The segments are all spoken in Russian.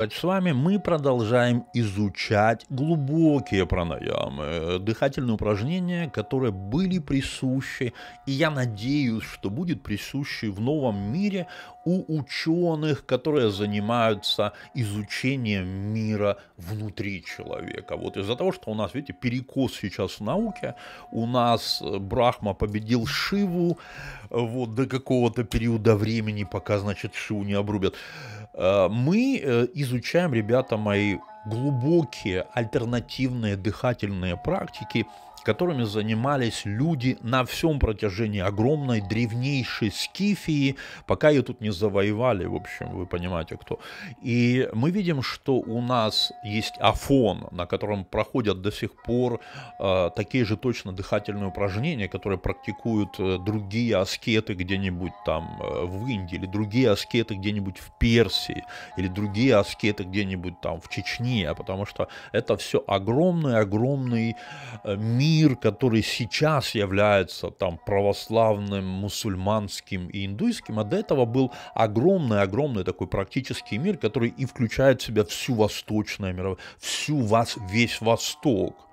С вами мы продолжаем изучать глубокие пранаямы, э, дыхательные упражнения, которые были присущи, и я надеюсь, что будет присущи в новом мире у ученых, которые занимаются изучением мира внутри человека. Вот из-за того, что у нас, видите, перекос сейчас в науке, у нас э, Брахма победил Шиву э, вот до какого-то периода времени, пока, значит, Шиву не обрубят. Э, мы э, изучаем, ребята мои, глубокие альтернативные дыхательные практики которыми занимались люди на всем протяжении огромной древнейшей Скифии, пока ее тут не завоевали, в общем, вы понимаете, кто. И мы видим, что у нас есть Афон, на котором проходят до сих пор э, такие же точно дыхательные упражнения, которые практикуют э, другие аскеты где-нибудь там э, в Индии, или другие аскеты где-нибудь в Персии, или другие аскеты где-нибудь там в Чечне, потому что это все огромный-огромный э, мир, мир, который сейчас является там православным, мусульманским и индуйским, а до этого был огромный-огромный такой практический мир, который и включает в себя всю восточное мировое, всю вас, весь Восток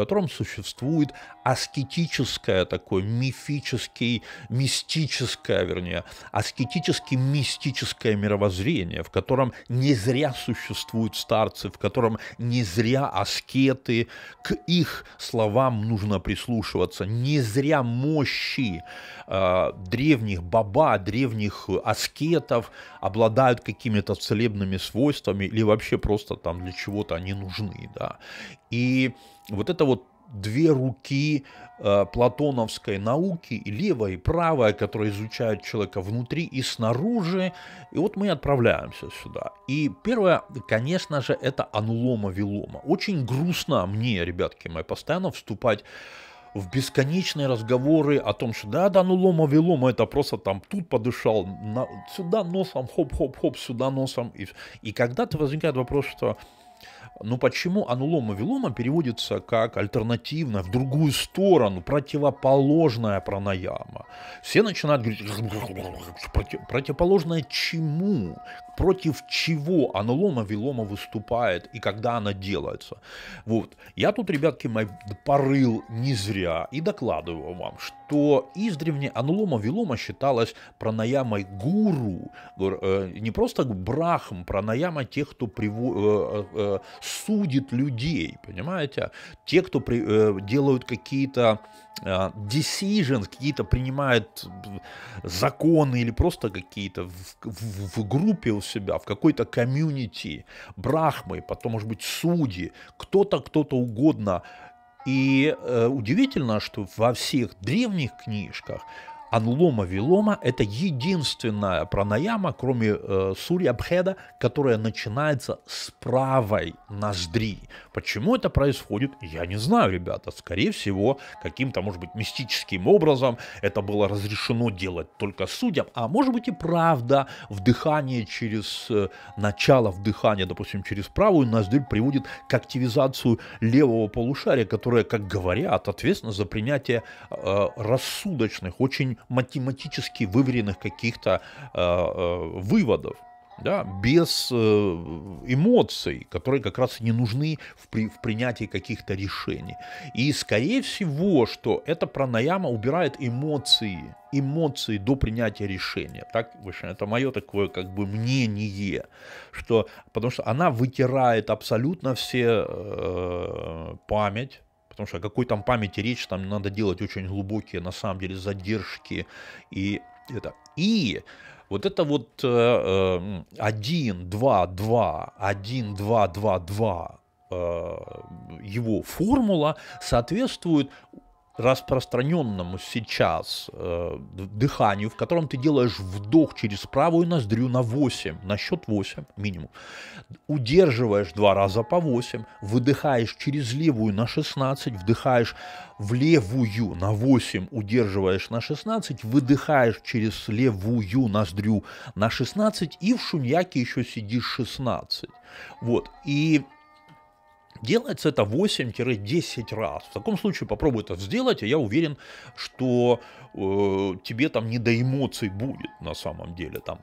котором существует аскетическое такое, мифический, мистическое, вернее, аскетически мистическое мировоззрение, в котором не зря существуют старцы, в котором не зря аскеты, к их словам нужно прислушиваться, не зря мощи э, древних баба, древних аскетов обладают какими-то целебными свойствами или вообще просто там для чего-то они нужны, да. И вот это вот две руки э, платоновской науки, и левая, и правая, которые изучают человека внутри и снаружи. И вот мы отправляемся сюда. И первое, конечно же, это анулома вилома. Очень грустно мне, ребятки мои, постоянно вступать в бесконечные разговоры о том, что да, да, ну лома велома, это просто там тут подышал, на, сюда носом, хоп-хоп-хоп, сюда носом. И, и когда-то возникает вопрос, что но почему анулома вилома переводится как альтернативная, в другую сторону, противоположная пранаяма? Все начинают говорить, противоположная чему? Против чего анулома вилома выступает и когда она делается? Вот. Я тут, ребятки мои, порыл не зря и докладываю вам, что издревне анулома вилома считалась пранаямой гуру, э, не просто брахм, пранаяма тех, кто приво э, э, судит людей, понимаете? Те, кто при, э, делают какие-то э, decisions, какие-то принимают э, законы или просто какие-то в, в, в группе у себя, в какой-то комьюнити, брахмы, потом, может быть, судьи, кто-то, кто-то угодно. И э, удивительно, что во всех древних книжках Анлома Вилома – это единственная пранаяма, кроме э, Сурья Бхеда, которая начинается с правой ноздри. Почему это происходит, я не знаю, ребята. Скорее всего, каким-то, может быть, мистическим образом это было разрешено делать только судьям, а может быть и правда вдыхание через э, начало вдыхания, допустим, через правую ноздрю приводит к активизации левого полушария, которое, как говорят, ответственно за принятие э, рассудочных, очень математически выверенных каких-то э, э, выводов да, без э, эмоций, которые как раз не нужны в, при, в принятии каких-то решений. И, скорее всего, что эта пранаяма убирает эмоции, эмоции до принятия решения. Так, в общем, это мое такое как бы мнение, что, потому что она вытирает абсолютно все э, память, Потому что о какой там памяти речь, там надо делать очень глубокие, на самом деле, задержки и это. И вот это вот э, 1, 2, 2, 1, 2, 2, 2 его формула соответствует распространенному сейчас э, дыханию, в котором ты делаешь вдох через правую ноздрю на 8, на счет 8 минимум, удерживаешь два раза по 8, выдыхаешь через левую на 16, вдыхаешь в левую на 8, удерживаешь на 16, выдыхаешь через левую ноздрю на 16 и в шуньяке еще сидишь 16. Вот. И Делается это 8-10 раз. В таком случае попробуй это сделать, и а я уверен, что э, тебе там не до эмоций будет на самом деле. Там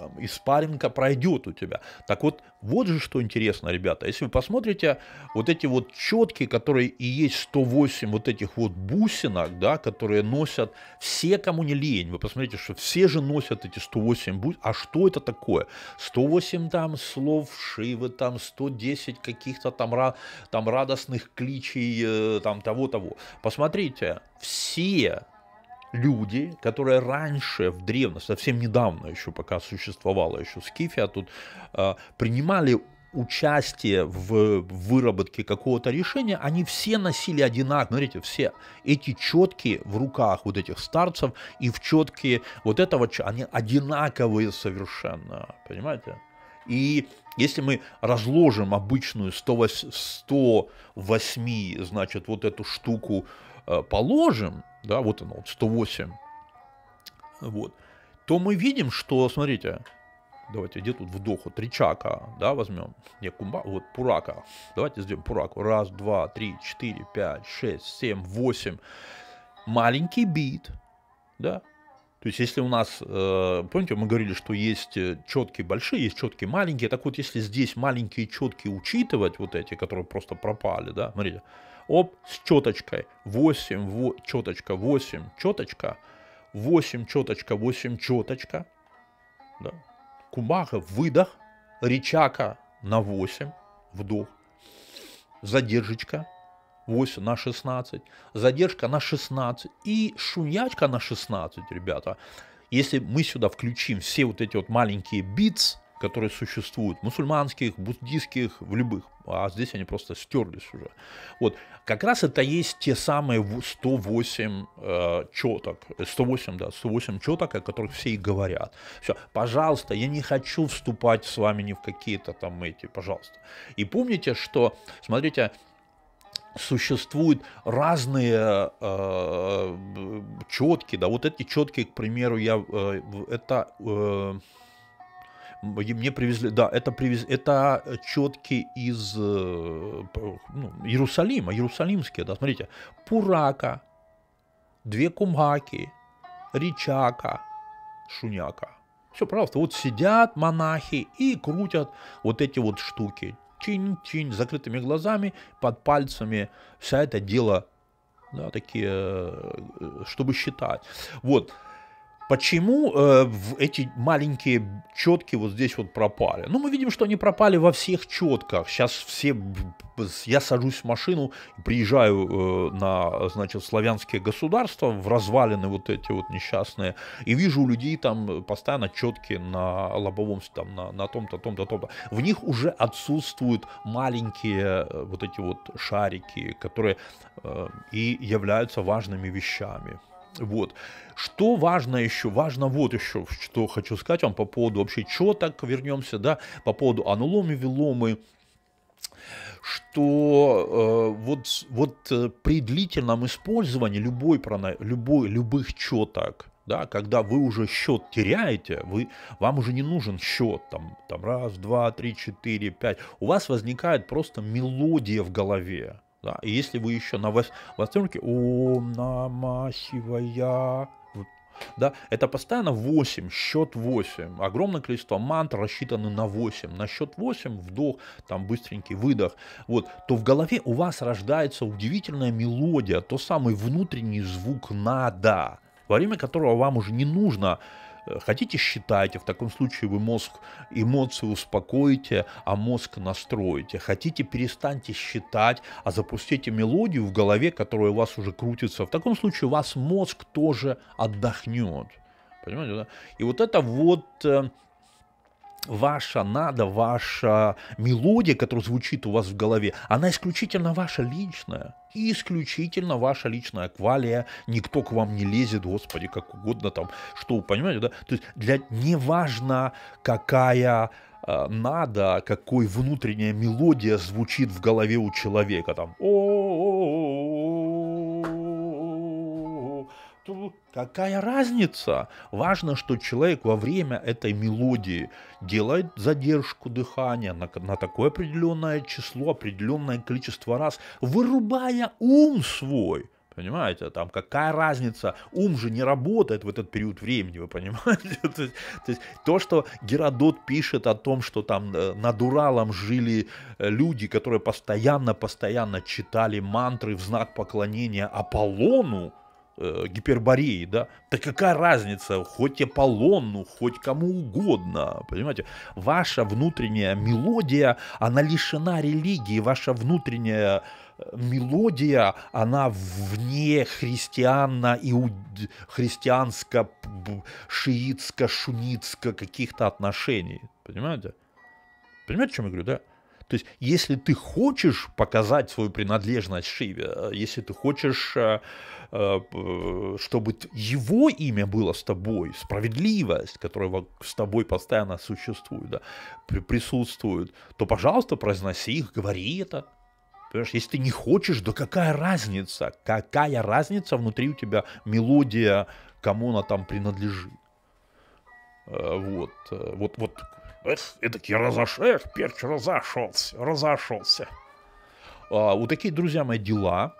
там, и спарринга пройдет у тебя. Так вот, вот же что интересно, ребята, если вы посмотрите, вот эти вот четкие, которые и есть 108 вот этих вот бусинок, да, которые носят все, кому не лень, вы посмотрите, что все же носят эти 108 бусинок, а что это такое? 108 там слов Шивы, там 110 каких-то там, там радостных кличей, э, там того-того. Посмотрите, все люди, которые раньше, в древности, совсем недавно еще, пока существовала еще Скифия, а тут а, принимали участие в выработке какого-то решения, они все носили одинаково, смотрите, все эти четкие в руках вот этих старцев и в четкие вот этого, они одинаковые совершенно, понимаете? И если мы разложим обычную 108, 108 значит, вот эту штуку э, положим, да, вот оно, вот 108, вот, то мы видим, что, смотрите, давайте, где тут вдох, вот ричака, да, возьмем, не, кумба, вот пурака, давайте сделаем пураку, раз, два, три, четыре, пять, шесть, семь, восемь, маленький бит, да, то есть, если у нас, э, помните, мы говорили, что есть э, четкие большие, есть четкие маленькие. Так вот, если здесь маленькие четкие учитывать, вот эти, которые просто пропали, да, смотрите, об с четочкой 8, во, четочка, 8, четочка, 8, четочка, 8, четочка. Да. Кумага, выдох, речака на 8, вдох, задержечка 8 на 16, задержка на 16 и шунячка на 16, ребята. Если мы сюда включим все вот эти вот маленькие битс, которые существуют, мусульманских, буддийских, в любых, а здесь они просто стерлись уже. Вот, как раз это есть те самые 108 э, четок, 108, э, да, 108 четок, о которых все и говорят. Все, пожалуйста, я не хочу вступать с вами ни в какие-то там эти, пожалуйста. И помните, что, смотрите, существуют разные э, э четки, да, вот эти четки, к примеру, я, э, это... Э, мне привезли, да, это, привез, это э, четки из э, ну, Иерусалима, иерусалимские, да, смотрите, пурака, две кумаки, Ричака, шуняка. Все, пожалуйста, вот сидят монахи и крутят вот эти вот штуки. Чинь-чинь, закрытыми глазами, под пальцами. Вся это дело, да, такие, э, чтобы считать. Вот, Почему э, эти маленькие четки вот здесь вот пропали? Ну, мы видим, что они пропали во всех четках. Сейчас все... Я сажусь в машину, приезжаю э, на, значит, славянские государства, в развалины вот эти вот несчастные, и вижу у людей там постоянно четки на лобовом, там, на, на том-то, том-то, том-то. В них уже отсутствуют маленькие э, вот эти вот шарики, которые э, и являются важными вещами. Вот. Что важно еще? Важно вот еще, что хочу сказать вам по поводу вообще четок, вернемся, да, по поводу ануломы, веломы. что э, вот, вот э, при длительном использовании любой, прана, любой, любых четок, да, когда вы уже счет теряете, вы, вам уже не нужен счет, там, там раз, два, три, четыре, пять, у вас возникает просто мелодия в голове, да, и если вы еще на вос... восьмерке, ом нама да, это постоянно 8, счет 8, огромное количество мантр рассчитаны на 8, на счет 8 вдох, там быстренький выдох, вот, то в голове у вас рождается удивительная мелодия, то самый внутренний звук надо, во время которого вам уже не нужно Э, хотите, считайте, в таком случае вы мозг, эмоции успокоите, а мозг настроите. Хотите, перестаньте считать, а запустите мелодию в голове, которая у вас уже крутится. В таком случае у вас мозг тоже отдохнет. Понимаете, да? И вот это вот э, ваша надо, ваша мелодия, которая звучит у вас в голове, она исключительно ваша личная. И исключительно ваша личная квалия, никто к вам не лезет, господи, как угодно там, что, вы понимаете, да? То есть для неважно, какая а, надо, какой внутренняя мелодия звучит в голове у человека, там, о Какая разница? Важно, что человек во время этой мелодии делает задержку дыхания на, на такое определенное число, определенное количество раз, вырубая ум свой. Понимаете, там какая разница, ум же не работает в этот период времени, вы понимаете? то, есть, то, есть, то, что Геродот пишет о том, что там э, над Уралом жили э, люди, которые постоянно-постоянно читали мантры в знак поклонения Аполлону, э, Гипербореи, да, да какая разница, хоть Аполлону, хоть кому угодно, понимаете, ваша внутренняя мелодия, она лишена религии, ваша внутренняя э, мелодия, она вне христианно иуд... христианско шиитско шунитско каких-то отношений, понимаете? Понимаете, о чем я говорю, да? То есть, если ты хочешь показать свою принадлежность Шиве, э, если ты хочешь, э, э, чтобы его имя было с тобой, справедливость, которая с тобой постоянно существует, да, присутствует, то, пожалуйста, произноси их, говори это. Понимаешь, если ты не хочешь, да какая разница? Какая разница внутри у тебя мелодия, кому она там принадлежит? Вот, вот, вот Эх, и таки разош... перч разошелся, разошелся. А, вот такие, друзья мои, дела.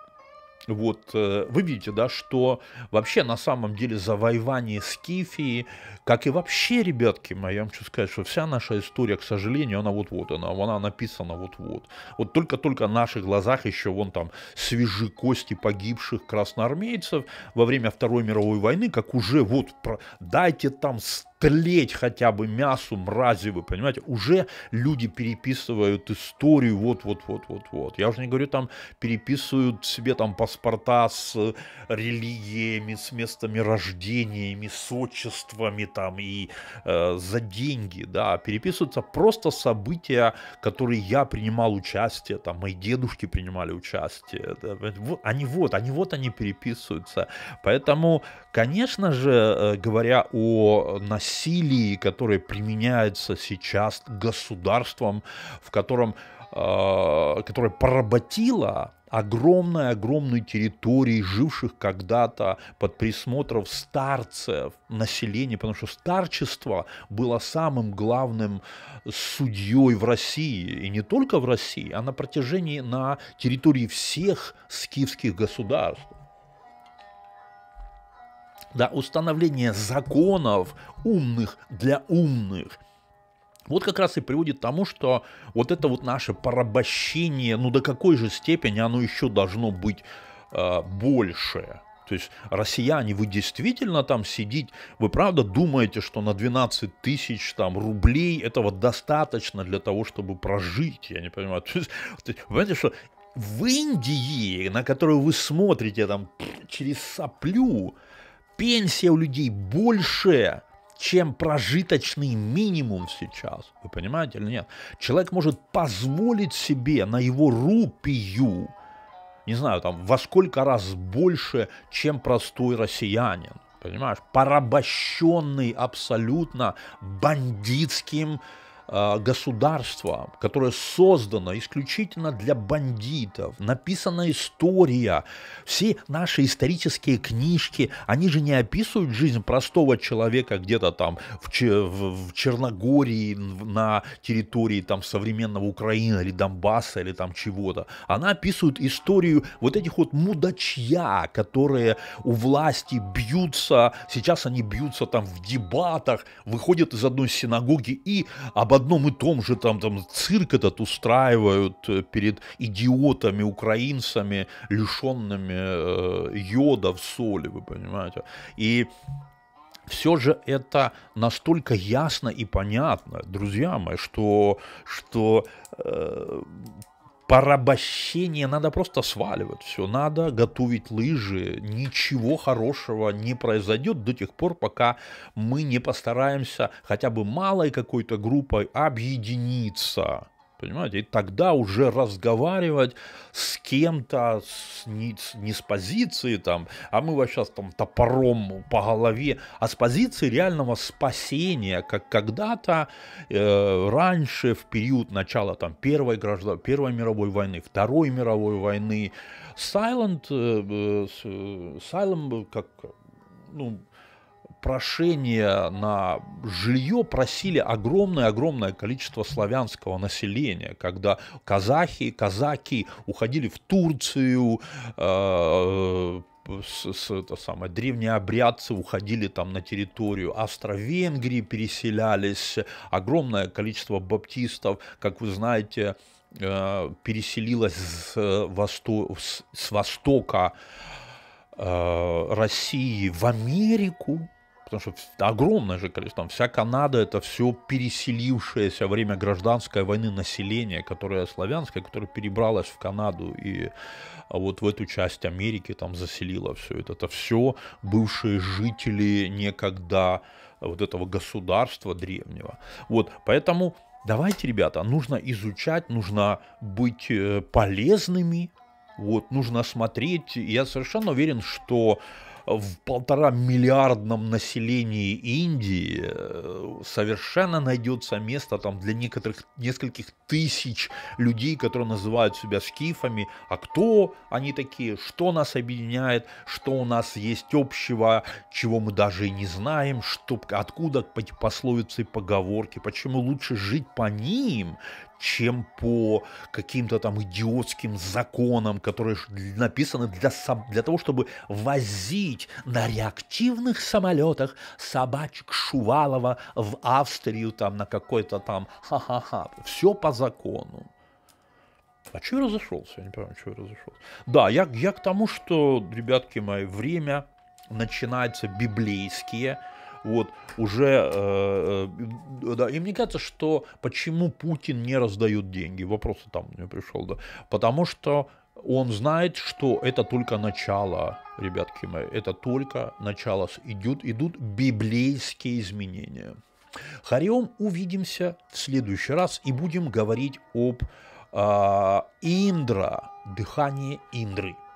Вот, э, вы видите, да, что вообще на самом деле завоевание Скифии, как и вообще, ребятки мои, я вам хочу сказать, что вся наша история, к сожалению, она вот-вот, она, она написана вот-вот. Вот только-только на наших глазах еще вон там свежи кости погибших красноармейцев во время Второй мировой войны, как уже вот, про, дайте там тлеть хотя бы мясу, мрази вы, понимаете, уже люди переписывают историю вот-вот-вот-вот-вот. Я уже не говорю, там переписывают себе там паспорта с религиями, с местами рождениями, с отчествами там и э, за деньги, да, а переписываются просто события, которые я принимал участие, там мои дедушки принимали участие, да, они вот, они вот, они переписываются. Поэтому, конечно же, э, говоря о насилии, насилии, которое применяется сейчас государством, в котором, э, которое поработило огромной-огромной территории, живших когда-то под присмотром старцев, населения, потому что старчество было самым главным судьей в России, и не только в России, а на протяжении, на территории всех скифских государств да, установление законов умных для умных – вот как раз и приводит к тому, что вот это вот наше порабощение, ну до какой же степени оно еще должно быть э, большее. То есть, россияне, вы действительно там сидите, вы правда думаете, что на 12 тысяч там, рублей этого достаточно для того, чтобы прожить? Я не понимаю. То есть, то понимаете, что в Индии, на которую вы смотрите там через соплю, пенсия у людей больше, чем прожиточный минимум сейчас. Вы понимаете или нет? Человек может позволить себе на его рупию, не знаю, там, во сколько раз больше, чем простой россиянин. Понимаешь? Порабощенный абсолютно бандитским Э, государство, которое создано исключительно для бандитов, написана история. Все наши исторические книжки, они же не описывают жизнь простого человека где-то там в, Черногории, на территории там современного Украины или Донбасса или там чего-то. Она описывает историю вот этих вот мудачья, которые у власти бьются, сейчас они бьются там в дебатах, выходят из одной синагоги и об одном и том же там, там цирк этот устраивают э, перед идиотами, украинцами, лишенными э, йода в соли, вы понимаете. И все же это настолько ясно и понятно, друзья мои, что, что э, порабощение, надо просто сваливать все, надо готовить лыжи, ничего хорошего не произойдет до тех пор, пока мы не постараемся хотя бы малой какой-то группой объединиться Понимаете? И тогда уже разговаривать с кем-то с, не, с, не с позиции, там, а мы вот сейчас там топором по голове, а с позиции реального спасения, как когда-то э, раньше, в период начала там, первой, граждан, первой мировой войны, Второй мировой войны, Сайленд, э, э, э Silent как ну, прошения на жилье просили огромное-огромное количество славянского населения, когда казахи, казаки уходили в Турцию, э, с, с, это самое, древние обрядцы уходили там на территорию Австро-Венгрии, переселялись, огромное количество баптистов, как вы знаете, э, переселилось с, восто, с, с востока э, России в Америку, Потому что огромное же количество, там вся Канада это все переселившееся во время гражданской войны население, которое славянское, которое перебралось в Канаду и а вот в эту часть Америки там заселило все это. Это все бывшие жители некогда вот этого государства древнего. Вот, поэтому давайте, ребята, нужно изучать, нужно быть э, полезными, вот, нужно смотреть. Я совершенно уверен, что в полтора миллиардном населении Индии э, совершенно найдется место там для некоторых нескольких тысяч людей, которые называют себя скифами. А кто они такие? Что нас объединяет? Что у нас есть общего? Чего мы даже и не знаем? Что, откуда пословицы и поговорки? Почему лучше жить по ним, чем по каким-то там идиотским законам, которые написаны для, для того, чтобы возить на реактивных самолетах собачек Шувалова в Австрию там на какой-то там ха-ха-ха. Все по закону. А что я разошелся? Я не понимаю, что я разошелся. Да, я, я к тому, что, ребятки мои, время начинается библейские – вот уже, э, э, да, и мне кажется, что почему Путин не раздает деньги, вопрос там мне пришел, да, потому что он знает, что это только начало, ребятки мои, это только начало, идут, идут библейские изменения. Хариом увидимся в следующий раз и будем говорить об э, Индра, дыхании Индры.